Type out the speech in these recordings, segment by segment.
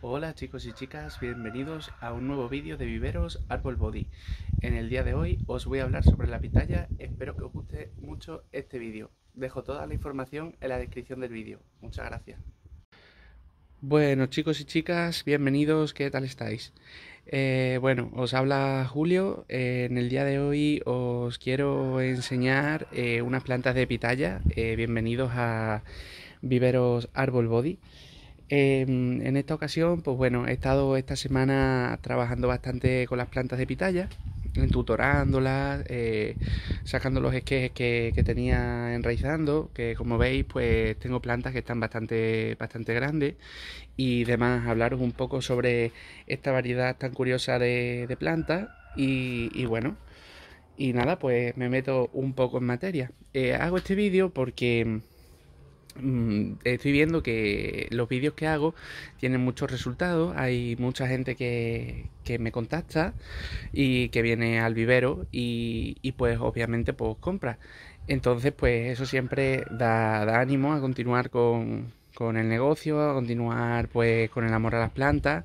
Hola chicos y chicas, bienvenidos a un nuevo vídeo de Viveros Árbol Body. En el día de hoy os voy a hablar sobre la pitaya, espero que os guste mucho este vídeo. Dejo toda la información en la descripción del vídeo. Muchas gracias. Bueno chicos y chicas, bienvenidos, ¿qué tal estáis? Eh, bueno, os habla Julio, eh, en el día de hoy os quiero enseñar eh, unas plantas de pitaya, bienvenidos a Viveros Árbol Body. Em, en esta ocasión, pues bueno, he estado esta semana trabajando bastante con las plantas de pitaya, tutorándolas, eh, sacando los esquejes que, tenía enraizando, que como veis, pues tengo plantas que están bastante, bastante grandes y demás, hablaros un poco sobre esta variedad tan curiosa de, plantas y, bueno, y nada, pues me meto un poco en materia. Eh, hago este vídeo porque Mm, estoy viendo que los vídeos que hago tienen muchos resultados, hay mucha gente que, me contacta y que viene al vivero y, pues obviamente pues compra. Entonces pues eso siempre da, ánimo a continuar con, con el negocio, a continuar pues con el amor a las plantas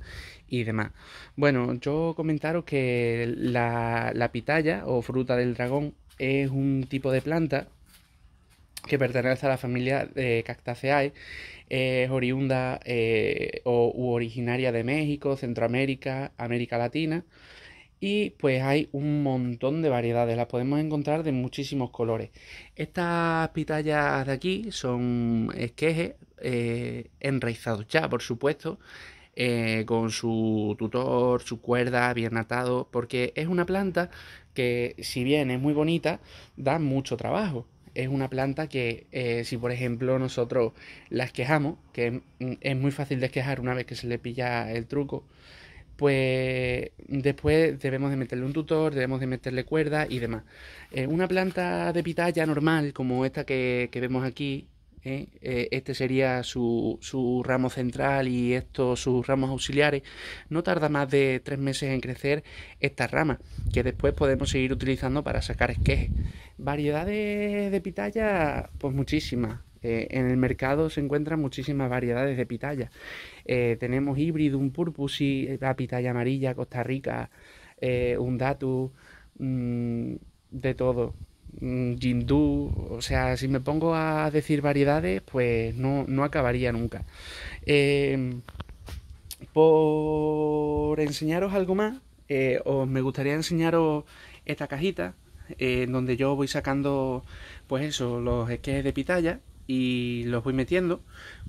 y demás. Bueno, yo comentaros que la, la pitaya o fruta del dragón es un tipo de planta que pertenece a la familia de Cactaceae, es oriunda eh, u originaria de México, Centroamérica, América Latina. Y pues hay un montón de variedades, las podemos encontrar de muchísimos colores. Estas pitayas de aquí son esquejes eh, enraizados ya, por supuesto, eh, con su tutor, su cuerda bien atado, porque es una planta que si bien es muy bonita, da mucho trabajo es una planta que eh, si por ejemplo nosotros la esquejamos, que mm, es, muy fácil de esquejar una vez que se le pilla el truco, pues después debemos de meterle un tutor, debemos de meterle cuerda y demás. Eh, una planta de pitaya normal como esta que, que vemos aquí, ¿eh? Eh, este sería su, ramo central y estos sus ramos auxiliares. No tarda más de tres meses en crecer esta rama, que después podemos seguir utilizando para sacar esquejes. Variedades de pitaya, pues muchísimas. Eh, en el mercado se encuentran muchísimas variedades de pitaya. Eh, tenemos un purpusi, la pitaya amarilla, Costa Rica, un dato, mm, de todo hindú, mm, o sea, si me pongo a decir variedades, pues no, no acabaría nunca. Em, por enseñaros algo más, eh, os me gustaría enseñaros esta cajita, eh, en donde yo voy sacando, pues eso, los esquejes de pitaya y los voy metiendo.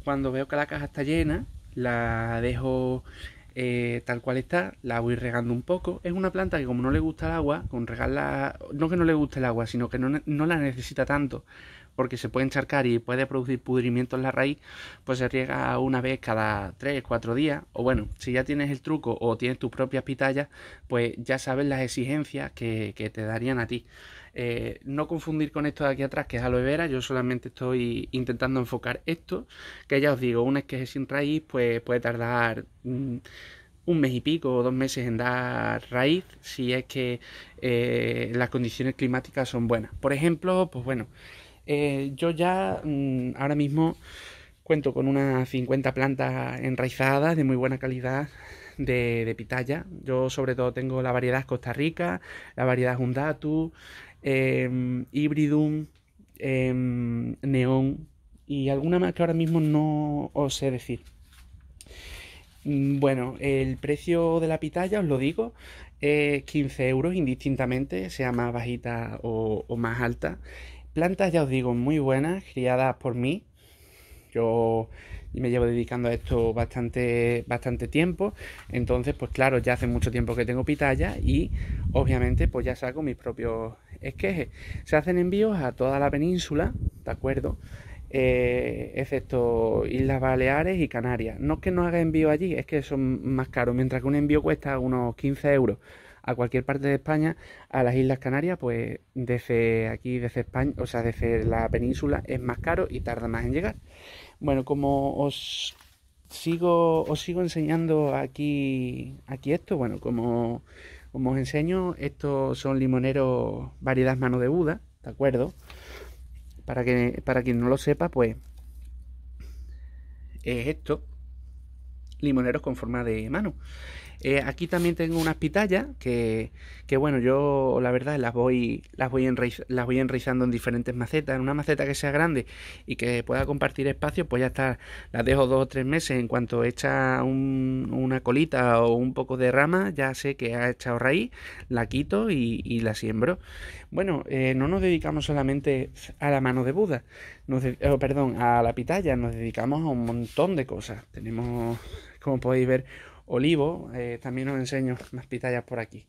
Cuando veo que la caja está llena, la dejo eh, tal cual está, la voy regando un poco. Es una planta que como no le gusta el agua, con regarla, no que no le guste el agua, sino que no, la necesita tanto, porque se puede encharcar y puede producir pudrimiento en la raíz, pues se riega una vez cada 3, 4 días. O bueno, si ya tienes el truco o tienes tus propias pitayas, pues ya sabes las exigencias que, que te darían a ti. Eh, no confundir con esto de aquí atrás, que es aloe vera, yo solamente estoy intentando enfocar esto, que ya os digo, una esqueje sin raíz pues puede tardar mm, un mes y pico o dos meses en dar raíz si es que eh, las condiciones climáticas son buenas. Por ejemplo, pues bueno, eh, yo ya mm, ahora mismo cuento con unas 50 plantas enraizadas de muy buena calidad de, de, pitaya. Yo sobre todo tengo la variedad Costa Rica, la variedad Hundatu, eh, em, Hybridum, em, y alguna más que ahora mismo no os sé decir. Mm, bueno, el precio de la pitaya, os lo digo, es 15 euros indistintamente, sea más bajita o, o más alta. Plantas, ya os digo, muy buenas, criadas por mí. Yo me llevo dedicando a esto bastante, bastante tiempo. Entonces, pues claro, ya hace mucho tiempo que tengo pitaya y obviamente pues ya saco mis propios es que se hacen envíos a toda la península, ¿de acuerdo? Eh, excepto Islas Baleares y Canarias. No es que no haga envío allí, es que son más caros, mientras que un envío cuesta unos 15 euros a cualquier parte de España, a las Islas Canarias, pues desde aquí, desde España, o sea, desde la península es más caro y tarda más en llegar. Bueno, como os sigo, sigo enseñando aquí, aquí esto, bueno, como como os enseño, estos son limoneros variedad mano de Buda, ¿de acuerdo? Para, que, para quien no lo sepa, pues es esto, limoneros con forma de mano. Eh, aquí también tengo unas pitayas que, bueno, yo la verdad las voy, las, voy las voy enraizando en diferentes macetas. En una maceta que sea grande y que pueda compartir espacio, pues ya está, las dejo dos o tres meses. En cuanto echa una colita o un poco de rama, ya sé que ha echado raíz, la quito y, la siembro. Bueno, eh, no nos dedicamos solamente a la mano de Buda, oh, perdón, a la pitaya, nos dedicamos a un montón de cosas. Tenemos, como podéis ver, olivo, eh, también os enseño más pitayas por aquí.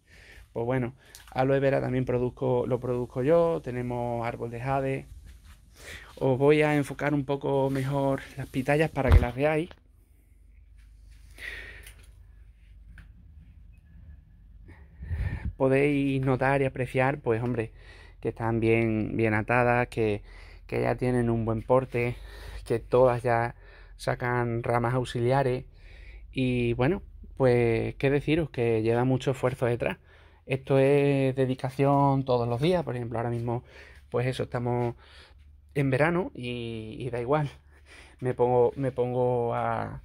Pues bueno, aloe vera también produzco, lo produzco yo, tenemos árbol de jade. Os voy a enfocar un poco mejor las pitayas para que las veáis. Podéis notar y apreciar, pues hombre, que están bien, bien atadas, que ya tienen un buen porte, que todas ya sacan ramas auxiliares y bueno, pues qué deciros, que lleva mucho esfuerzo detrás. Esto es dedicación todos los días, por ejemplo, ahora mismo, pues eso, estamos en verano y, da igual. Me pongo, me pongo a,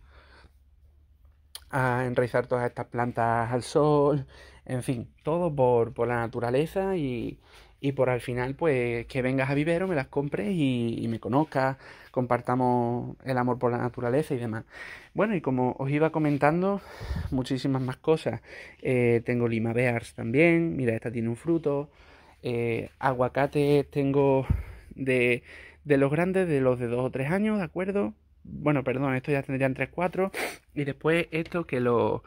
a enraizar todas estas plantas al sol, en fin, todo por, por la naturaleza y, y por al final, pues que vengas a Vivero, me las compres y, me conozcas, compartamos el amor por la naturaleza y demás. Bueno, y como os iba comentando, muchísimas más cosas. Eh, tengo lima bears también, mira, esta tiene un fruto. Eh, aguacate tengo de, los grandes, de los de dos o tres años, ¿de acuerdo? Bueno, perdón, estos ya tendrían 3-4. Y después esto que lo,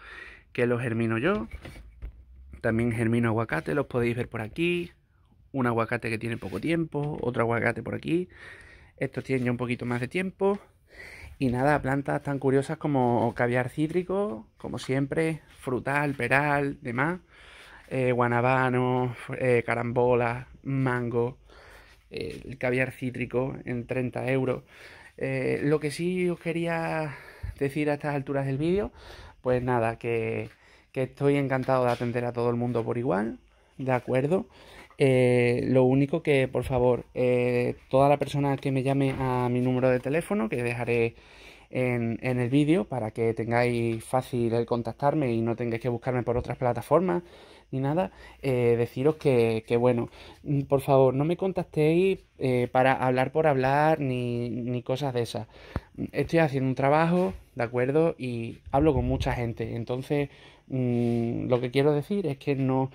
que lo germino yo. También germino aguacate, los podéis ver por aquí un aguacate que tiene poco tiempo, otro aguacate por aquí, estos tienen ya un poquito más de tiempo. Y nada, plantas tan curiosas como caviar cítrico, como siempre, frutal, peral, demás, eh, guanabano, eh, carambola, mango, eh, el caviar cítrico en 30 euros. lo que sí os quería decir a estas alturas del vídeo, pues nada, que, que estoy encantado de atender a todo el mundo por igual, ¿de acuerdo? Eh, lo único que, por favor, eh, toda la persona que me llame a mi número de teléfono, que dejaré en, el vídeo para que tengáis fácil el contactarme y no tengáis que buscarme por otras plataformas ni nada, eh, deciros que, bueno, mm, por favor, no me contactéis para hablar por hablar ni, cosas de esas. Estoy haciendo un trabajo, ¿de acuerdo? Y hablo con mucha gente. Entonces, mm, lo que quiero decir es que no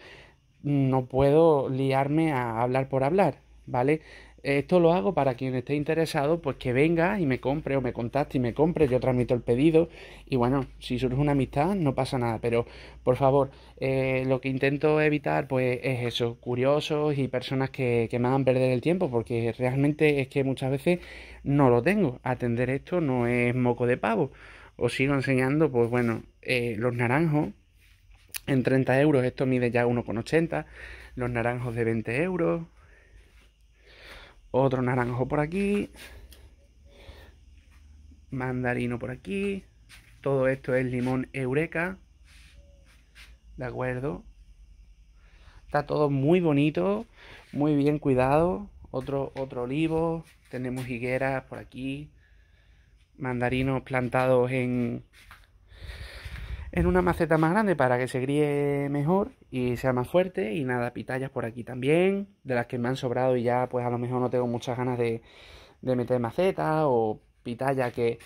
no puedo liarme a hablar por hablar, ¿vale? Esto lo hago para quien esté interesado, pues que venga y me compre o me contacte y me compre, yo transmito el pedido y bueno, si surge una amistad no pasa nada, pero por favor, eh, lo que intento evitar pues es eso, curiosos y personas que, me hagan perder el tiempo, porque realmente es que muchas veces no lo tengo, atender esto no es moco de pavo. Os sigo enseñando, pues bueno, eh, los naranjos, en 30 euros. Esto mide ya 1,80. Los naranjos de 20 euros. Otro naranjo por aquí. Mandarino por aquí. Todo esto es limón eureka. ¿De acuerdo? Está todo muy bonito, muy bien cuidado. Otro, otro olivo. Tenemos higueras por aquí. Mandarinos plantados en, en una maceta más grande para que se gríe mejor y sea más fuerte. Y nada, pitallas por aquí también, de las que me han sobrado y ya pues a lo mejor no tengo muchas ganas de, meter maceta o pitaya que,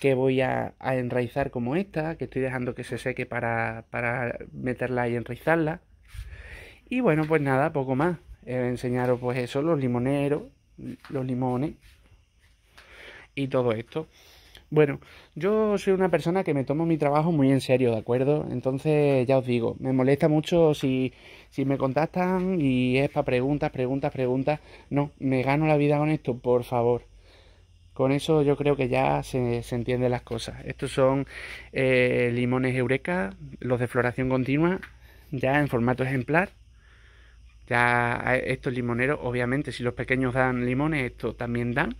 que voy a, enraizar como esta, que estoy dejando que se seque para, para meterla y enraizarla. Y bueno, pues nada, poco más. enseñaros pues eso, los limoneros, los limones y todo esto. Bueno, yo soy una persona que me tomo mi trabajo muy en serio, ¿de acuerdo? Entonces, ya os digo, me molesta mucho si, me contactan y es para preguntas, preguntas, preguntas. No, me gano la vida con esto, por favor. Con eso yo creo que ya se, entienden las cosas. Estos son eh, limones eureka, los de floración continua, ya en formato ejemplar. Ya eh, estos limoneros, obviamente, si los pequeños dan limones, estos también dan.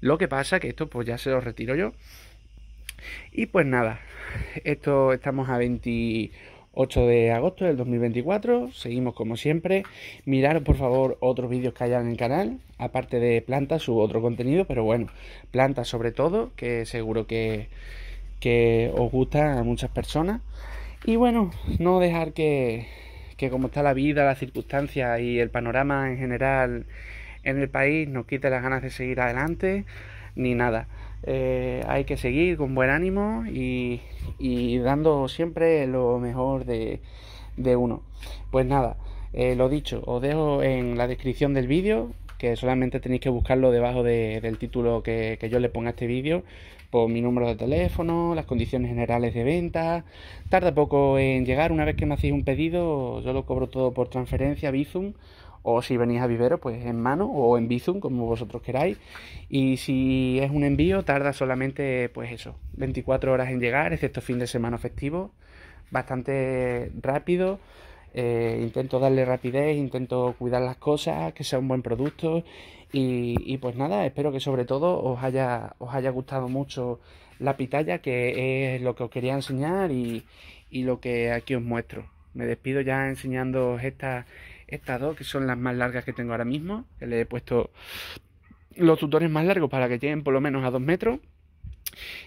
Lo que pasa que esto pues ya se lo retiro yo. Y pues nada, esto estamos a 28 de agosto del 2024, seguimos como siempre. mirad por favor otros vídeos que hayan en el canal, aparte de plantas, subo otro contenido, pero bueno, plantas sobre todo, que seguro que, os gusta a muchas personas. Y bueno, no dejar que, que como está la vida, las circunstancias y el panorama en general en el país nos quite las ganas de seguir adelante, ni nada. Eh, hay que seguir con buen ánimo y, dando siempre lo mejor de, uno. Pues nada, eh, lo dicho, os dejo en la descripción del vídeo, que solamente tenéis que buscarlo debajo del título que, yo le ponga a este vídeo, por mi número de teléfono, las condiciones generales de venta. Tarda poco en llegar, una vez que me hacéis un pedido, yo lo cobro todo por transferencia, Bizum o si venís a Vivero, pues en mano o en Bizum, como vosotros queráis. Y si es un envío, tarda solamente, pues eso, 24 horas en llegar, excepto fin de semana festivo. Bastante rápido. Eh, intento darle rapidez, intento cuidar las cosas, que sea un buen producto. Y, pues nada, espero que sobre todo os haya, os haya gustado mucho la pitaya, que es lo que os quería enseñar y, y lo que aquí os muestro. Me despido ya enseñándoos esta... Estas dos, que son las más largas que tengo ahora mismo, que le he puesto los tutores más largos para que lleguen por lo menos a dos metros.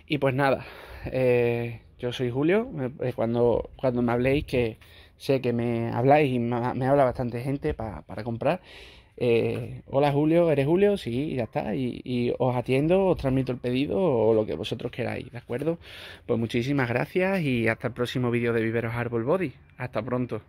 Y pues nada, eh, yo soy Julio. Eh, cuando, cuando me habléis, que sé que me habláis y me, habla bastante gente para comprar. Eh, hola Julio, ¿eres Julio? Sí, ya está. Y, y, os atiendo, os transmito el pedido o lo que vosotros queráis, ¿de acuerdo? Pues muchísimas gracias y hasta el próximo vídeo de Viveros Árbol Body. Hasta pronto.